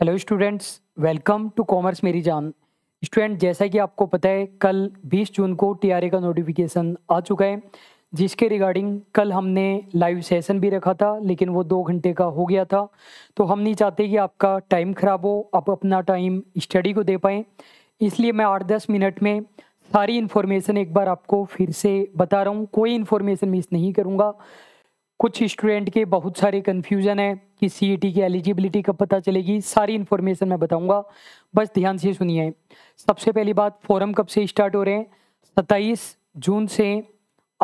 hello students welcome to commerce मेरी जान student जैसा कि आपको पता है कल 20 जून को टीआरए का नोटिफिकेशन आ चुका है जिसके रिगार्डिंग कल हमने लाइव सेशन भी रखा था लेकिन वो दो घंटे का हो गया था तो हम नहीं चाहते कि आपका टाइम ख़राब हो आप अपना टाइम स्टडी को दे पाएँ इसलिए मैं आठ दस मिनट में सारी इन्फॉर्मेशन एक बार आपको फिर से बता रहा हूँ कोई इन्फॉर्मेशन मिस नहीं करूँगा कुछ स्टूडेंट के बहुत सारे कन्फ्यूज़न है कि सी e की एलिजिबिलिटी कब पता चलेगी सारी इन्फॉर्मेशन मैं बताऊंगा बस ध्यान से सुनिए सबसे पहली बात फॉरम कब से स्टार्ट हो रहे हैं सत्ताईस जून से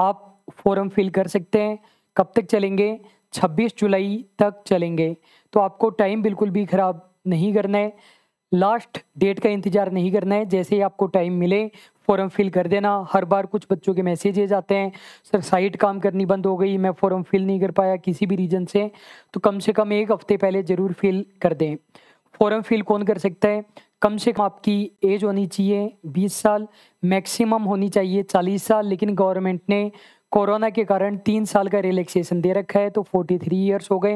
आप फॉरम फिल कर सकते हैं कब तक चलेंगे 26 जुलाई तक चलेंगे तो आपको टाइम बिल्कुल भी ख़राब नहीं करना है लास्ट डेट का इंतज़ार नहीं करना है जैसे ही आपको टाइम मिले फॉर्म फिल कर देना हर बार कुछ बच्चों के मैसेजेज आते हैं सर साइट काम करनी बंद हो गई मैं फॉर्म फिल नहीं कर पाया किसी भी रीज़न से तो कम से कम एक हफ़्ते पहले ज़रूर फिल कर दें फॉर्म फिल कौन कर सकता है कम से कम आपकी एज होनी चाहिए 20 साल मैक्सिमम होनी चाहिए 40 साल लेकिन गवर्नमेंट ने कोरोना के कारण तीन साल का रिलैक्सेशन दे रखा है तो 43 थ्री ईयर्स हो गए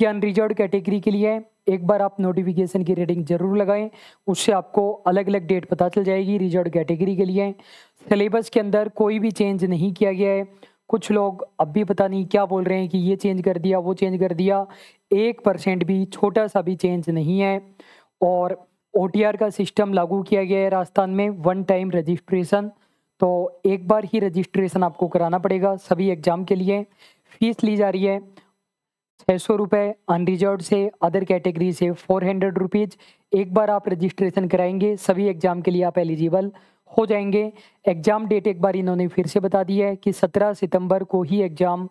ये अनरिजर्व कैटेगरी के लिए है एक बार आप नोटिफिकेशन की रीडिंग जरूर लगाएं उससे आपको अलग अलग डेट पता चल जाएगी रिजल्ट कैटेगरी के लिए सिलेबस के अंदर कोई भी चेंज नहीं किया गया है कुछ लोग अब भी पता नहीं क्या बोल रहे हैं कि ये चेंज कर दिया वो चेंज कर दिया एक परसेंट भी छोटा सा भी चेंज नहीं है और ओ का सिस्टम लागू किया गया है राजस्थान में वन टाइम रजिस्ट्रेशन तो एक बार ही रजिस्ट्रेशन आपको कराना पड़ेगा सभी एग्ज़ाम के लिए फीस ली जा रही है छः सौ रुपये अनरिजर्व से अदर कैटेगरी से फोर हंड्रेड रुपीज़ एक बार आप रजिस्ट्रेशन कराएंगे सभी एग्ज़ाम के लिए आप एलिजिबल हो जाएंगे एग्ज़ाम डेट एक बार इन्होंने फिर से बता दिया है कि सत्रह सितंबर को ही एग्ज़ाम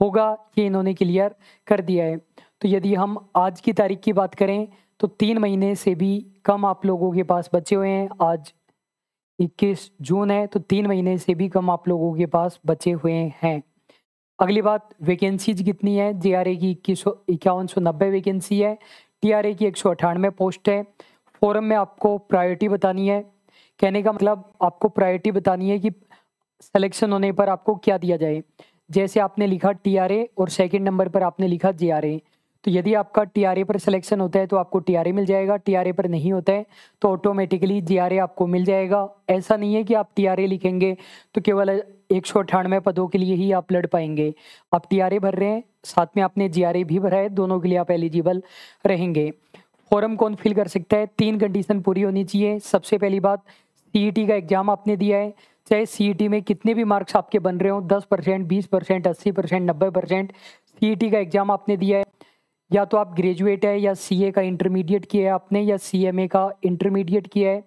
होगा ये इन्होंने क्लियर कर दिया है तो यदि हम आज की तारीख की बात करें तो तीन महीने से भी कम आप लोगों के पास बचे हुए हैं आज इक्कीस जून है तो तीन महीने से भी कम आप लोगों के पास बचे हुए हैं अगली बात वैकेंसीज कितनी है जीआरए की इक्कीस इक्यावन सौ नब्बे वैकेंसी है टीआरए की एक सौ अठानवे पोस्ट है फोरम में आपको प्रायोरिटी बतानी है कहने का मतलब आपको प्रायोरिटी बतानी है कि सिलेक्शन होने पर आपको क्या दिया जाए जैसे आपने लिखा टीआरए और सेकंड नंबर पर आपने लिखा जीआरए तो यदि आपका टीआरए पर सिलेक्शन होता है तो आपको टीआरए मिल जाएगा टीआरए पर नहीं होता है तो ऑटोमेटिकली जीआरए आपको मिल जाएगा ऐसा नहीं है कि आप टीआरए लिखेंगे तो केवल एक सौ अठानवे पदों के लिए ही आप लड़ पाएंगे आप टीआरए भर रहे हैं साथ में आपने जीआरए भी भरा है दोनों के लिए आप एलिजिबल रहेंगे फॉर्म कौन फिल कर सकता है तीन कंडीशन पूरी होनी चाहिए सबसे पहली बात सी e का एग्जाम आपने दिया है चाहे सी e में कितने भी मार्क्स आपके बन रहे हों दस परसेंट बीस परसेंट अस्सी परसेंट नब्बे परसेंट सी e का एग्जाम आपने दिया है या तो आप ग्रेजुएट है या सी का इंटरमीडिएट किया है आपने या सी का इंटरमीडिएट किया है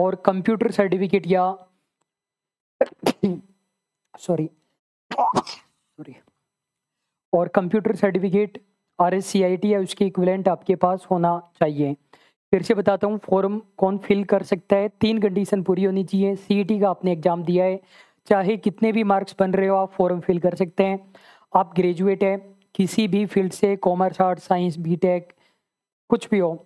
और कंप्यूटर सर्टिफिकेट या सॉरी सॉरी और computer certificate R S C I T या उसके इक्विलेंट आपके पास होना चाहिए फिर से बताता हूँ फॉर्म कौन फिल कर सकता है तीन कंडीशन पूरी होनी चाहिए सी टी e का आपने एग्ज़ाम दिया है चाहे कितने भी मार्क्स बन रहे हो आप फॉर्म फिल कर सकते हैं आप ग्रेजुएट हैं किसी भी फील्ड से कॉमर्स आर्ट साइंस बीटेक कुछ भी हो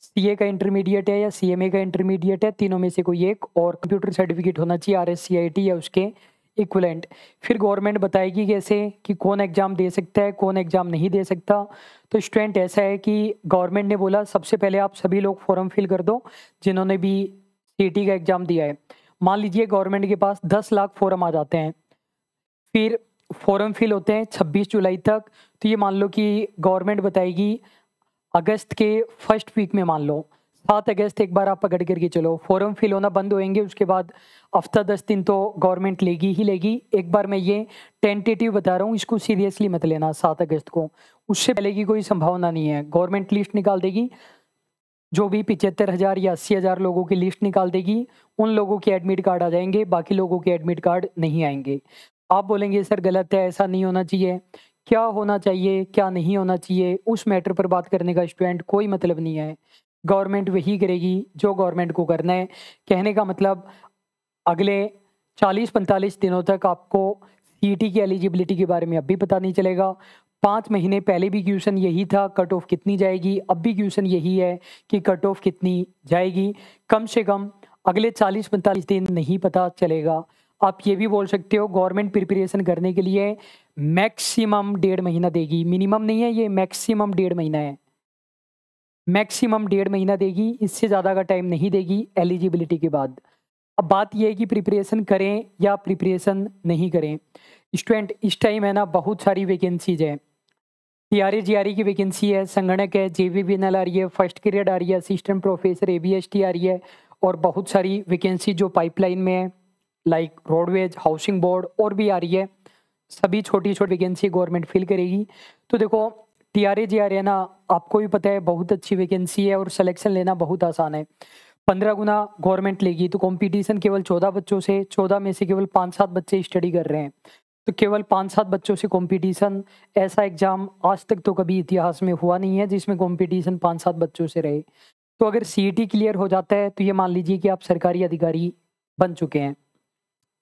सी का इंटरमीडिएट है या सी का इंटरमीडिएट है तीनों में से कोई एक और कंप्यूटर सर्टिफिकेट होना चाहिए R S C I T या उसके इक्वलेंट फिर गवर्नमेंट बताएगी कैसे कि कौन एग्ज़ाम दे सकता है कौन एग्ज़ाम नहीं दे सकता तो स्टूडेंट ऐसा है कि गवर्नमेंट ने बोला सबसे पहले आप सभी लोग फॉर्म फिल कर दो जिन्होंने भी सी का एग्ज़ाम दिया है मान लीजिए गवर्नमेंट के पास दस लाख फॉर्म आ जाते हैं फिर फॉर्म फिल होते हैं 26 जुलाई तक तो ये मान लो कि गवर्नमेंट बताएगी अगस्त के फर्स्ट वीक में मान लो सात अगस्त एक बार आप पकड़ करके चलो फॉर्म फिल होना बंद होएंगे उसके बाद हफ्ता दस दिन तो गवर्नमेंट लेगी ही लेगी एक बार मैं ये टेंटेटिव बता रहा हूँ इसको सीरियसली मत लेना सात अगस्त को उससे पहले की कोई संभावना नहीं है गवर्नमेंट लिस्ट निकाल देगी जो भी पिचहत्तर हज़ार या अस्सी हज़ार लोगों की लिस्ट निकाल देगी उन लोगों के एडमिट कार्ड आ जाएंगे बाकी लोगों के एडमिट कार्ड नहीं आएंगे आप बोलेंगे सर गलत है ऐसा नहीं होना चाहिए क्या होना चाहिए क्या नहीं होना चाहिए उस मैटर पर बात करने का स्टूडेंट कोई मतलब नहीं है गवर्नमेंट वही करेगी जो गवर्नमेंट को करना है कहने का मतलब अगले 40-45 दिनों तक आपको सी की एलिजिबिलिटी के बारे में अब भी पता नहीं चलेगा पाँच महीने पहले भी क्वेश्चन यही था कट ऑफ कितनी जाएगी अब भी क्वेश्चन यही है कि कट ऑफ कितनी जाएगी कम से कम अगले 40-45 दिन नहीं पता चलेगा आप ये भी बोल सकते हो गवर्नमेंट प्रिपरेशन करने के लिए मैक्सिमम डेढ़ महीना देगी मिनिमम नहीं है ये मैक्सिमम डेढ़ महीना है मैक्सिमम डेढ़ महीना देगी इससे ज़्यादा का टाइम नहीं देगी एलिजिबिलिटी के बाद अब बात यह है कि प्रिपरेशन करें या प्रिपरेशन नहीं करें स्टूडेंट इस टाइम है ना बहुत सारी वैकेंसीज है टी आर की वैकेंसी है संगणक है जे वी एन एल आ रही है फर्स्ट ग्रेड आ रही है assistant professor A B S T आ रही है और बहुत सारी वैकेंसी जो पाइपलाइन में है लाइक रोडवेज हाउसिंग बोर्ड और भी आ रही है सभी छोटी छोटी वैकेंसी गवर्नमेंट फिल करेगी तो देखो T R A G R है ना आपको भी पता है बहुत अच्छी वैकेंसी है और सिलेक्शन लेना बहुत आसान है पंद्रह गुना गवर्नमेंट लेगी तो कंपटीशन केवल चौदह बच्चों से चौदह में से केवल पाँच सात बच्चे स्टडी कर रहे हैं तो केवल पाँच सात बच्चों से कंपटीशन ऐसा एग्जाम आज तक तो कभी इतिहास में हुआ नहीं है जिसमें कंपटीशन पाँच सात बच्चों से रहे तो अगर सी क्लियर e हो जाता है तो ये मान लीजिए कि आप सरकारी अधिकारी बन चुके हैं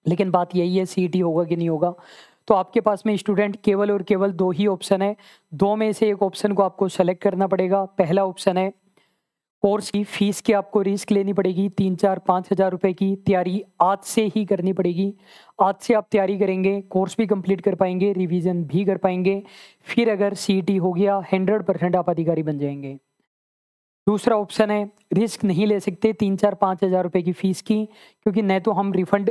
लेकिन बात यही है सी e होगा कि नहीं होगा तो आपके पास में स्टूडेंट केवल और केवल दो ही ऑप्शन है दो में से एक ऑप्शन को आपको सेलेक्ट करना पड़ेगा पहला ऑप्शन है कोर्स की फीस की आपको रिस्क लेनी पड़ेगी तीन चार पाँच हज़ार रुपये की तैयारी आज से ही करनी पड़ेगी आज से आप तैयारी करेंगे कोर्स भी कंप्लीट कर पाएंगे रिवीजन भी कर पाएंगे फिर अगर सी e हो गया हंड्रेड परसेंट आप अधिकारी बन जाएंगे दूसरा ऑप्शन है रिस्क नहीं ले सकते तीन चार पाँच हज़ार रुपये की फ़ीस की क्योंकि न तो हम रिफंड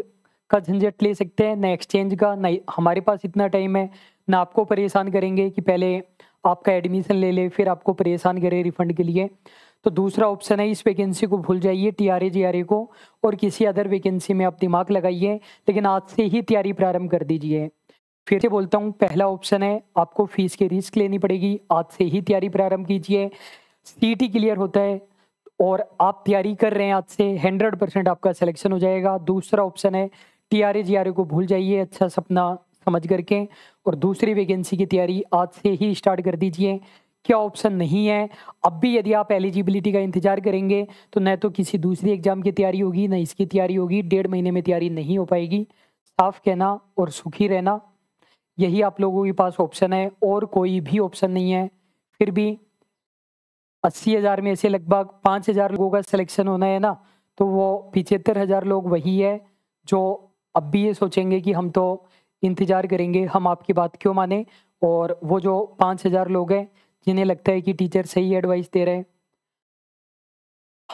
का झंझट ले सकते हैं ना एक्सचेंज का ना हमारे पास इतना टाइम है ना आपको परेशान करेंगे कि पहले आपका एडमिशन ले ले फिर आपको परेशान करें रिफंड के लिए तो दूसरा ऑप्शन है इस वैकेंसी को भूल जाइए T R A G R A को और किसी अदर वैकेंसी में आप दिमाग लगाइए लेकिन आज से ही तैयारी प्रारंभ कर दीजिए फिर से बोलता हूँ पहला ऑप्शन है आपको फीस की रिस्क लेनी पड़ेगी आज से ही तैयारी प्रारंभ कीजिए सी क्लियर होता है और आप तैयारी कर रहे हैं आज से हंड्रेड परसेंट आपका सिलेक्शन हो जाएगा दूसरा ऑप्शन है टी आर जी आर को भूल जाइए अच्छा सपना समझ करके और दूसरी वैकेंसी की तैयारी आज से ही स्टार्ट कर दीजिए क्या ऑप्शन नहीं है अब भी यदि आप एलिजिबिलिटी का इंतजार करेंगे तो न तो किसी दूसरी एग्जाम की तैयारी होगी न इसकी तैयारी होगी डेढ़ महीने में तैयारी नहीं हो पाएगी साफ कहना और सुखी रहना यही आप लोगों के पास ऑप्शन है और कोई भी ऑप्शन नहीं है फिर भी अस्सी हज़ार में से लगभग पाँच हज़ार लोगों का सिलेक्शन होना है ना तो वो पिछहत्तर हज़ार लोग वही है जो अब भी ये सोचेंगे कि हम तो इंतज़ार करेंगे हम आपकी बात क्यों माने और वो जो पाँच हज़ार लोग हैं जिन्हें लगता है कि टीचर सही एडवाइस दे रहे हैं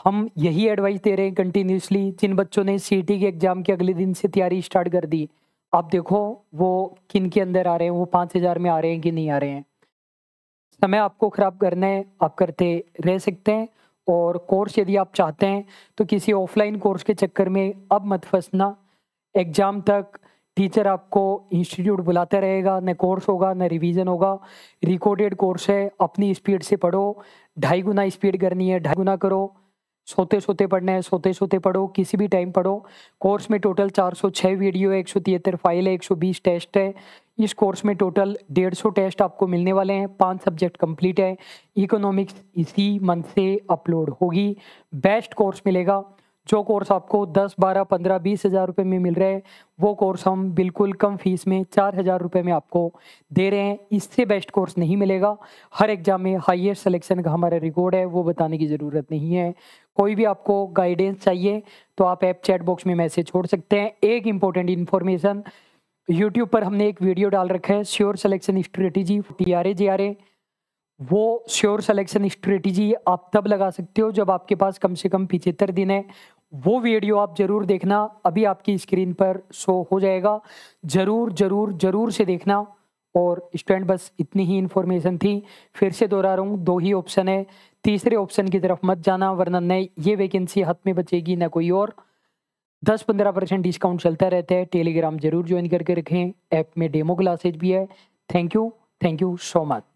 हम यही एडवाइस दे रहे हैं कंटिन्यूसली जिन बच्चों ने सी के एग्ज़ाम के अगले दिन से तैयारी स्टार्ट कर दी आप देखो वो किन के अंदर आ रहे हैं वो पाँच हज़ार में आ रहे हैं कि नहीं आ रहे हैं समय आपको ख़राब करना है आप करते रह सकते हैं और कोर्स यदि आप चाहते हैं तो किसी ऑफलाइन कोर्स के चक्कर में अब मत फंसना एग्ज़ाम तक टीचर आपको इंस्टीट्यूट बुलाते रहेगा न कोर्स होगा न रिवीजन होगा रिकॉर्डेड कोर्स है अपनी स्पीड से पढ़ो ढाई गुना स्पीड करनी है ढाई गुना करो सोते सोते पढ़ना है सोते सोते पढ़ो किसी भी टाइम पढ़ो कोर्स में टोटल 406 वीडियो है एक सौ तिहत्तर फाइल है एक टेस्ट है इस कोर्स में टोटल 150 टेस्ट आपको मिलने वाले हैं पांच सब्जेक्ट कंप्लीट है इकोनॉमिक्स इसी मंथ से अपलोड होगी बेस्ट कोर्स मिलेगा जो कोर्स आपको दस बारह पंद्रह बीस हज़ार रुपये में मिल रहा है वो कोर्स हम बिल्कुल कम फीस में चार हज़ार रुपये में आपको दे रहे हैं इससे बेस्ट कोर्स नहीं मिलेगा हर एग्ज़ाम में हाईएस्ट सिलेक्शन का हमारा रिकॉर्ड है वो बताने की ज़रूरत नहीं है कोई भी आपको गाइडेंस चाहिए तो आप ऐप चैट बॉक्स में मैसेज छोड़ सकते हैं एक इंपॉर्टेंट इन्फॉर्मेशन यूट्यूब पर हमने एक वीडियो डाल रखा है sure selection strategy T R A G R A वो श्योर सेलेक्शन स्ट्रेटजी आप तब लगा सकते हो जब आपके पास कम से कम पिछहत्तर दिन है वो वीडियो आप ज़रूर देखना अभी आपकी स्क्रीन पर शो हो जाएगा ज़रूर ज़रूर ज़रूर से देखना और स्टूडेंट बस इतनी ही इन्फॉर्मेशन थी फिर से दोहरा रहा हूँ दो ही ऑप्शन है तीसरे ऑप्शन की तरफ मत जाना वरना नहीं ये वैकेंसी हाथ में बचेगी ना कोई और दस पंद्रह परसेंट डिस्काउंट चलता रहता है टेलीग्राम जरूर ज्वाइन करके रखें ऐप में डेमो क्लासेज भी है thank you thank you so much